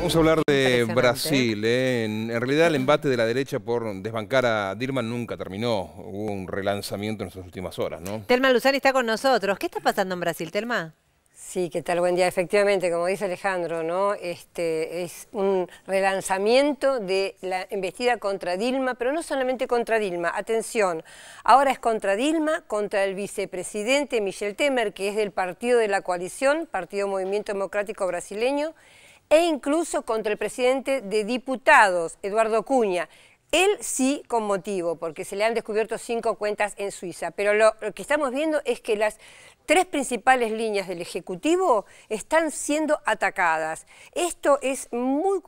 Vamos a hablar de Brasil. ¿eh? En, realidad el embate de la derecha por desbancar a Dilma nunca terminó. Hubo un relanzamiento en sus últimas horas, ¿no? Telma Luzani está con nosotros. ¿Qué está pasando en Brasil, Telma? Sí, ¿qué tal? Buen día. Efectivamente, como dice Alejandro, ¿no? Este es un relanzamiento de la embestida contra Dilma, pero no solamente contra Dilma, atención, ahora es contra Dilma, contra el vicepresidente Michel Temer, que es del partido de la coalición, Partido Movimiento Democrático Brasileño, e incluso contra el presidente de diputados, Eduardo Cuña. Él sí con motivo, porque se le han descubierto cinco cuentas en Suiza, pero lo, que estamos viendo es que las tres principales líneas del Ejecutivo están siendo atacadas. Esto es muy,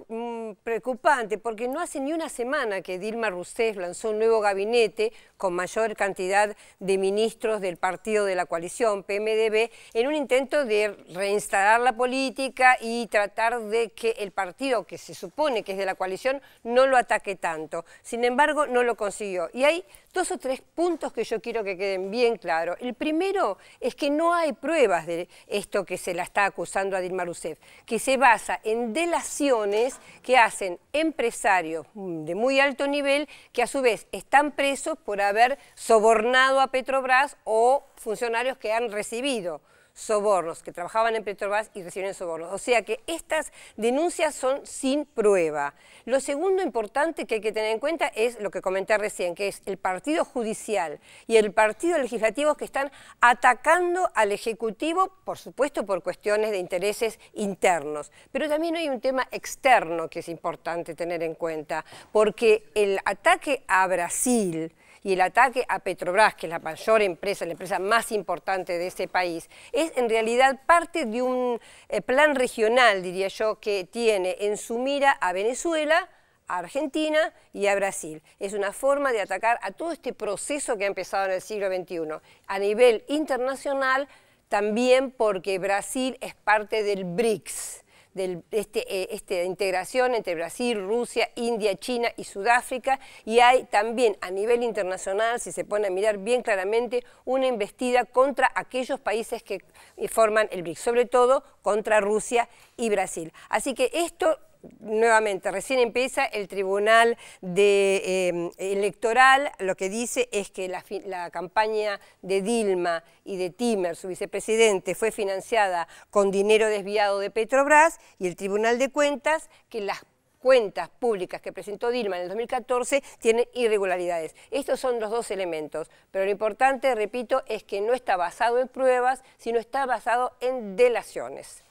preocupante porque no hace ni una semana que Dilma Rousseff lanzó un nuevo gabinete con mayor cantidad de ministros del partido de la coalición PMDB en un intento de reinstalar la política y tratar de que el partido que se supone que es de la coalición no lo ataque tanto. Sin embargo, no lo consiguió. Y hay dos o tres puntos que yo quiero que queden bien claros. El primero es que no hay pruebas de esto que se la está acusando a Dilma Rousseff, que se basa en delaciones que hacen empresarios de muy alto nivel que a su vez están presos por haber sobornado a Petrobras o funcionarios que han recibido sobornos, que trabajaban en Petrobras y recibieron sobornos. O sea que estas denuncias son sin prueba. Lo segundo importante que hay que tener en cuenta es lo que comenté recién, que es el partido judicial y el partido legislativo que están atacando al Ejecutivo, por supuesto por cuestiones de intereses internos. Pero también hay un tema externo que es importante tener en cuenta, porque el ataque a Brasil, y el ataque a Petrobras, que es la mayor empresa, la empresa más importante de ese país, es en realidad parte de un eh, plan regional, diría yo, que tiene en su mira a Venezuela, a Argentina y a Brasil. Es una forma de atacar a todo este proceso que ha empezado en el siglo XXI. A nivel internacional, también porque Brasil es parte del BRICS de este, eh, este integración entre Brasil, Rusia, India, China y Sudáfrica. Y hay también a nivel internacional, si se pone a mirar bien claramente, una investida contra aquellos países que eh, forman el BRICS, sobre todo contra Rusia y Brasil. Así que esto nuevamente, recién empieza el Tribunal em, Electoral, lo que dice es que la, campaña de Dilma y de Timer, su vicepresidente, fue financiada con dinero desviado de Petrobras y el Tribunal de Cuentas que las cuentas públicas que presentó Dilma en el 2014 tienen irregularidades. Estos son los dos elementos, pero lo importante, repito, es que no está basado en pruebas, sino está basado en delaciones.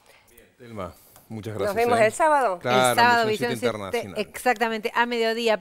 Dilma. Muchas gracias. Nos vemos em. el sábado. Claro, el sábado, Visión Internacional. Exactamente, a mediodía.